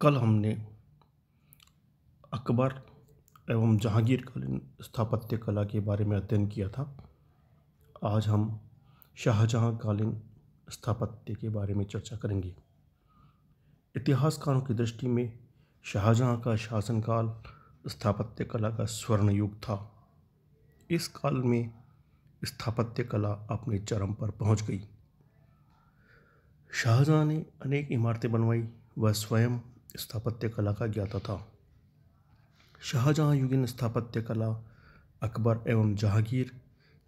कल हमने अकबर एवं जहांगीरकालीन स्थापत्य कला के बारे में अध्ययन किया था आज हम शाहजहाँकालीन स्थापत्य के बारे में चर्चा करेंगे इतिहासकारों की दृष्टि में शाहजहाँ का शासनकाल स्थापत्य कला का स्वर्ण युग था इस काल में स्थापत्य कला अपने चरम पर पहुंच गई शाहजहाँ ने अनेक इमारतें बनवाई वह स्वयं स्थापत्य कला का ज्ञाता था शाहजहाँ युगिन स्थापत्य कला अकबर एवं जहांगीर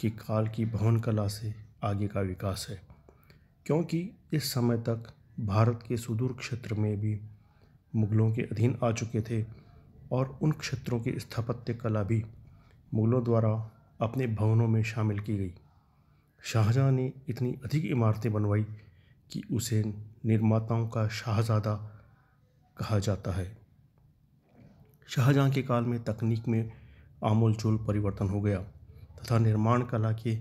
की काल की भवन कला से आगे का विकास है क्योंकि इस समय तक भारत के सुदूर क्षेत्र में भी मुग़लों के अधीन आ चुके थे और उन क्षेत्रों की स्थापत्य कला भी मुग़लों द्वारा अपने भवनों में शामिल की गई शाहजहाँ ने इतनी अधिक इमारतें बनवाई कि उसे निर्माताओं का शाहजादा कहा जाता है शाहजहाँ के काल में तकनीक में आमूलचूल परिवर्तन हो गया तथा निर्माण कला के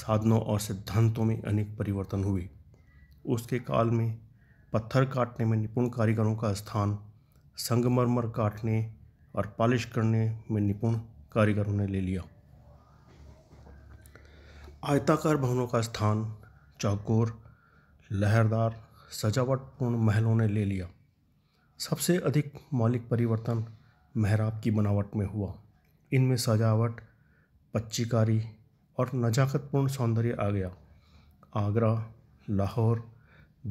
साधनों और सिद्धांतों में अनेक परिवर्तन हुए उसके काल में पत्थर काटने में निपुण कारीगरों का स्थान संगमरमर काटने और पॉलिश करने में निपुण कारीगरों ने ले लिया आयताकार भवनों का स्थान चौकोर लहरदार सजावटपूर्ण महलों ने ले लिया सबसे अधिक मौलिक परिवर्तन मेहराब की बनावट में हुआ इनमें सजावट पच्चीकारी और नजाकतपूर्ण सौंदर्य आ गया आगरा लाहौर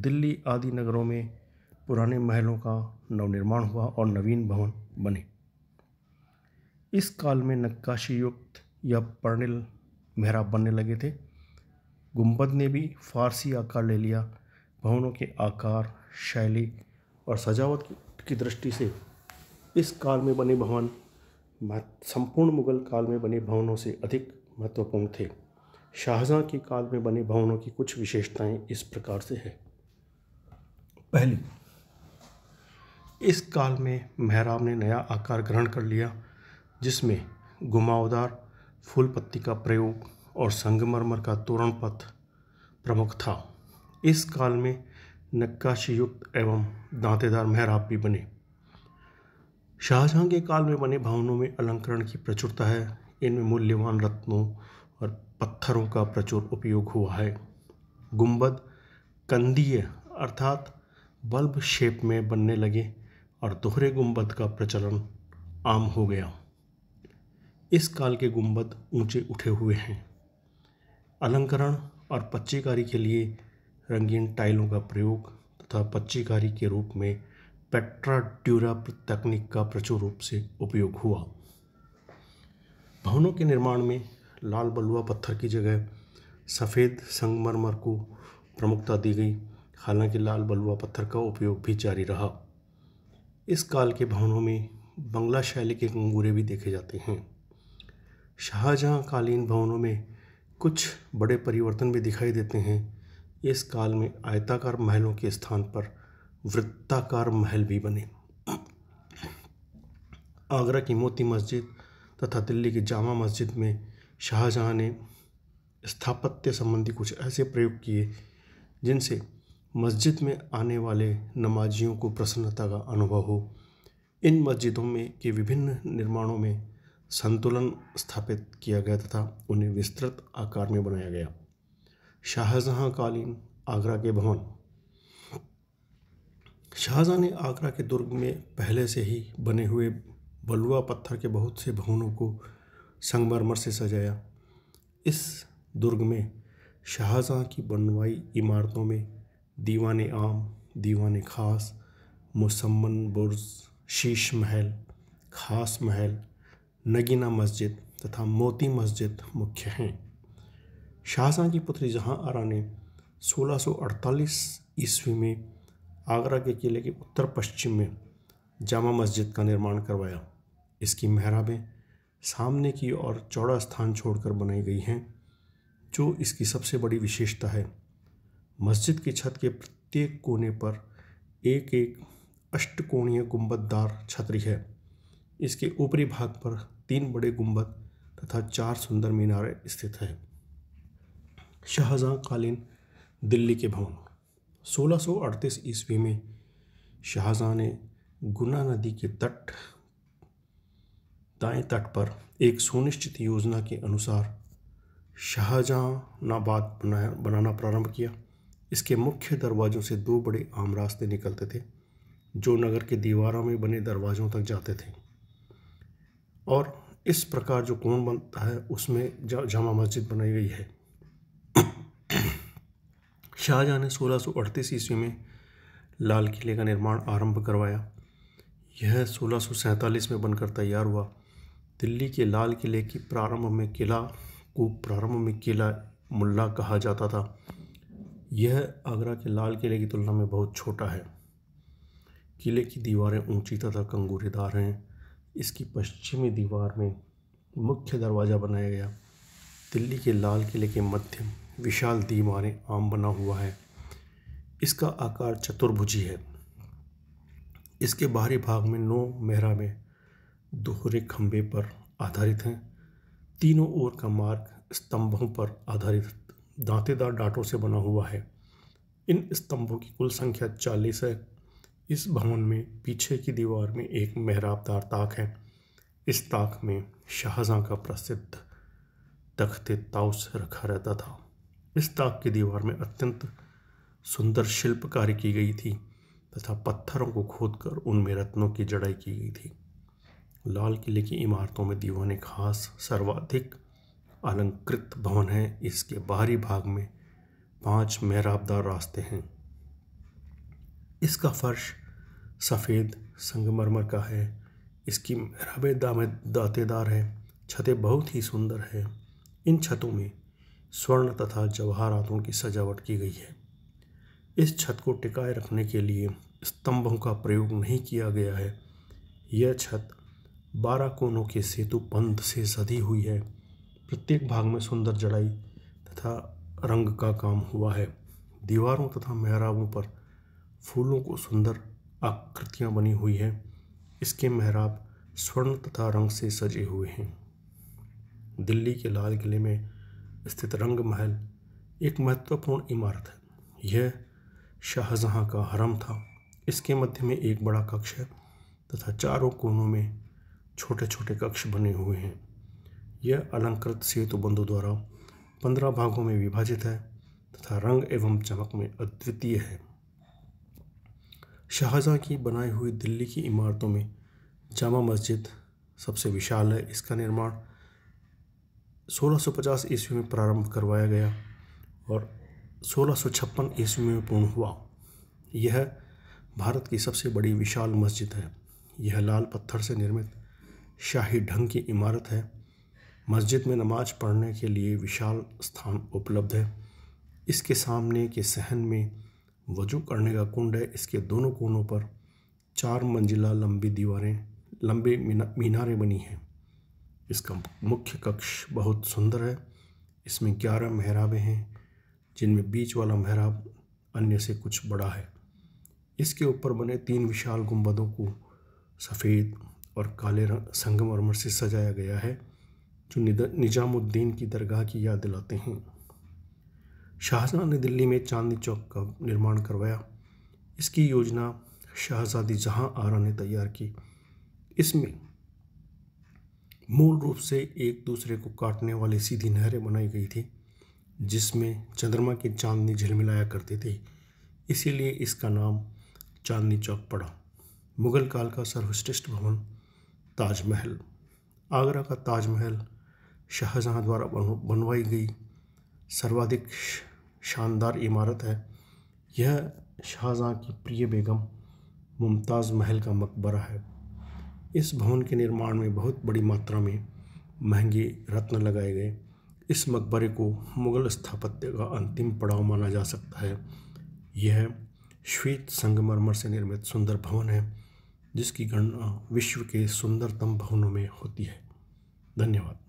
दिल्ली आदि नगरों में पुराने महलों का नवनिर्माण हुआ और नवीन भवन बने इस काल में नक्काशी युक्त या पर्णिल मेहराब बनने लगे थे गुंबद ने भी फारसी आकार ले लिया भवनों के आकार शैली और सजावट की दृष्टि से इस काल में बने भवन संपूर्ण मुगल काल में बने भवनों से अधिक महत्वपूर्ण थे शाहजहाँ के काल में बने भवनों की कुछ विशेषताएं इस प्रकार से है पहली इस काल में मेहराब ने नया आकार ग्रहण कर लिया जिसमें घुमावदार फूल पत्ती का प्रयोग और संगमरमर का तोरण पथ प्रमुख था इस काल में नक्काशीयुक्त एवं दांतेदार मेहराब भी बने शाहजहाँ के काल में बने भवनों में अलंकरण की प्रचुरता है इनमें मूल्यवान रत्नों और पत्थरों का प्रचुर उपयोग हुआ है गुंबद कंदीय अर्थात बल्ब शेप में बनने लगे और दोहरे गुंबद का प्रचलन आम हो गया इस काल के गुंबद ऊंचे उठे हुए हैं अलंकरण और पच्चीकारी के लिए रंगीन टाइलों का प्रयोग तथा पच्चीकारी के रूप में पेट्राड्यूरा तकनीक का प्रचुर रूप से उपयोग हुआ भवनों के निर्माण में लाल बलुआ पत्थर की जगह सफ़ेद संगमरमर को प्रमुखता दी गई हालांकि लाल बलुआ पत्थर का उपयोग भी जारी रहा इस काल के भवनों में बंगला शैली के कंगूरे भी देखे जाते हैं शाहजहाँ कालीन भवनों में कुछ बड़े परिवर्तन भी दिखाई देते हैं इस काल में आयताकार महलों के स्थान पर वृत्ताकार महल भी बने आगरा की मोती मस्जिद तथा दिल्ली की जामा मस्जिद में शाहजहाँ ने स्थापत्य संबंधी कुछ ऐसे प्रयोग किए जिनसे मस्जिद में आने वाले नमाजियों को प्रसन्नता का अनुभव हो इन मस्जिदों में के विभिन्न निर्माणों में संतुलन स्थापित किया गया तथा उन्हें विस्तृत आकार में बनाया गया शाहजहाँ कालीन आगरा के भवन शाहजहाँ ने आगरा के दुर्ग में पहले से ही बने हुए बलुआ पत्थर के बहुत से भवनों को संगमरमर से सजाया इस दुर्ग में शाहजहाँ की बनवाई इमारतों में दीवान आम दीवान खास मुसम्मन बुर्ज शीश महल खास महल नगीना मस्जिद तथा मोती मस्जिद मुख्य हैं शाहजहाँ की पुत्री जहाँ आरा ने 1648 ईस्वी में आगरा के किले के उत्तर पश्चिम में जामा मस्जिद का निर्माण करवाया इसकी मेहराबें सामने की और चौड़ा स्थान छोड़कर बनाई गई हैं जो इसकी सबसे बड़ी विशेषता है मस्जिद की छत के प्रत्येक कोने पर एक एक अष्टकोणीय गुंबददार छतरी है इसके ऊपरी भाग पर तीन बड़े गुंबद तथा चार सुंदर मीनारे स्थित हैं शाहजहाँ कालीन दिल्ली के भवन 1638 ईस्वी में शाहजहाँ ने गुना नदी के तट दाएं तट पर एक सुनिश्चित योजना के अनुसार नाबाद बनाया बनाना प्रारंभ किया इसके मुख्य दरवाज़ों से दो बड़े आम रास्ते निकलते थे जो नगर के दीवारों में बने दरवाज़ों तक जाते थे और इस प्रकार जो कोण बनता है उसमें जामा मस्जिद बनाई गई है शाहजहाँ ने सोलह सौ अड़तीस ईस्वी में लाल किले का निर्माण आरंभ करवाया यह सोलह सौ सैंतालीस में बनकर तैयार हुआ दिल्ली के लाल किले की प्रारंभ में किला को प्रारंभ में किला मुल्ला कहा जाता था यह आगरा के लाल किले की तुलना में बहुत छोटा है किले की दीवारें ऊंची तथा कंगूरेदार हैं इसकी पश्चिमी दीवार में मुख्य दरवाज़ा बनाया गया दिल्ली के लाल किले के मध्य विशाल दीवारें आम बना हुआ है इसका आकार चतुर्भुजी है इसके बाहरी भाग में नौ मेहरा में दोहरे खंभे पर आधारित हैं तीनों ओर का मार्ग स्तंभों पर आधारित दांतेदार डांटों से बना हुआ है इन स्तंभों की कुल संख्या चालीस है इस भवन में पीछे की दीवार में एक मेहराबदार ताक है इस ताक में शाहजहाँ का प्रसिद्ध तख्त ताउस रखा रहता था इस ताक की दीवार में अत्यंत सुंदर शिल्पकारी की गई थी तथा पत्थरों को खोदकर उनमें रत्नों की जड़ाई की गई थी लाल किले की इमारतों में दीवान खास सर्वाधिक अलंकृत भवन है इसके बाहरी भाग में पांच मेहराबदार रास्ते हैं इसका फर्श सफ़ेद संगमरमर का है इसकी मेहराबे दामे दातेदार है छतें बहुत ही सुंदर है इन छतों में स्वर्ण तथा जवाहरातों की सजावट की गई है इस छत को टिकाए रखने के लिए स्तंभों का प्रयोग नहीं किया गया है यह छत बारह कोनों के सेतु पंथ से सधी हुई है प्रत्येक भाग में सुंदर जड़ाई तथा रंग का काम हुआ है दीवारों तथा मेहराबों पर फूलों को सुंदर आकृतियां बनी हुई है इसके मेहराब स्वर्ण तथा रंग से सजे हुए हैं दिल्ली के लाल किले में स्थित रंग महल एक महत्वपूर्ण इमारत है यह शाहजहाँ का हरम था इसके मध्य में एक बड़ा कक्ष है तथा चारों कोनों में छोटे छोटे कक्ष बने हुए हैं यह अलंकृत सेतु बंधु द्वारा पंद्रह भागों में विभाजित है तथा रंग एवं चमक में अद्वितीय है शाहजहाँ की बनाई हुई दिल्ली की इमारतों में जामा मस्जिद सबसे विशाल है इसका निर्माण 1650 ईस्वी में प्रारंभ करवाया गया और 1656 ईस्वी में पूर्ण हुआ यह भारत की सबसे बड़ी विशाल मस्जिद है यह लाल पत्थर से निर्मित शाही ढंग की इमारत है मस्जिद में नमाज पढ़ने के लिए विशाल स्थान उपलब्ध है इसके सामने के सहन में वजू करने का कुंड है इसके दोनों कोनों पर चार मंजिला लंबी दीवारें लंबे मीनारें बनी हैं इसका मुख्य कक्ष बहुत सुंदर है इसमें ग्यारह मेहराबें हैं जिनमें बीच वाला मेहराब अन्य से कुछ बड़ा है इसके ऊपर बने तीन विशाल गुंबदों को सफ़ेद और काले रंग संगमरमर से सजाया गया है जो निजामुद्दीन की दरगाह की याद दिलाते हैं शाहजहाँ ने दिल्ली में चांदनी चौक का निर्माण करवाया इसकी योजना शाहजादी जहाँ आरा ने तैयार की इसमें मूल रूप से एक दूसरे को काटने वाली सीधी नहरें बनाई गई थी जिसमें चंद्रमा की चांदनी झिलमिलाया करती थी इसीलिए इसका नाम चांदनी चौक पड़ा मुगल काल का सर्वश्रेष्ठ भवन ताजमहल आगरा का ताजमहल शाहजहाँ द्वारा बनवाई गई सर्वाधिक शानदार इमारत है यह शाहजहाँ की प्रिय बेगम मुमताज़ महल का मकबरा है इस भवन के निर्माण में बहुत बड़ी मात्रा में महंगे रत्न लगाए गए इस मकबरे को मुग़ल स्थापत्य का अंतिम पड़ाव माना जा सकता है यह श्वेत संगमरमर से निर्मित सुंदर भवन है जिसकी गणना विश्व के सुंदरतम भवनों में होती है धन्यवाद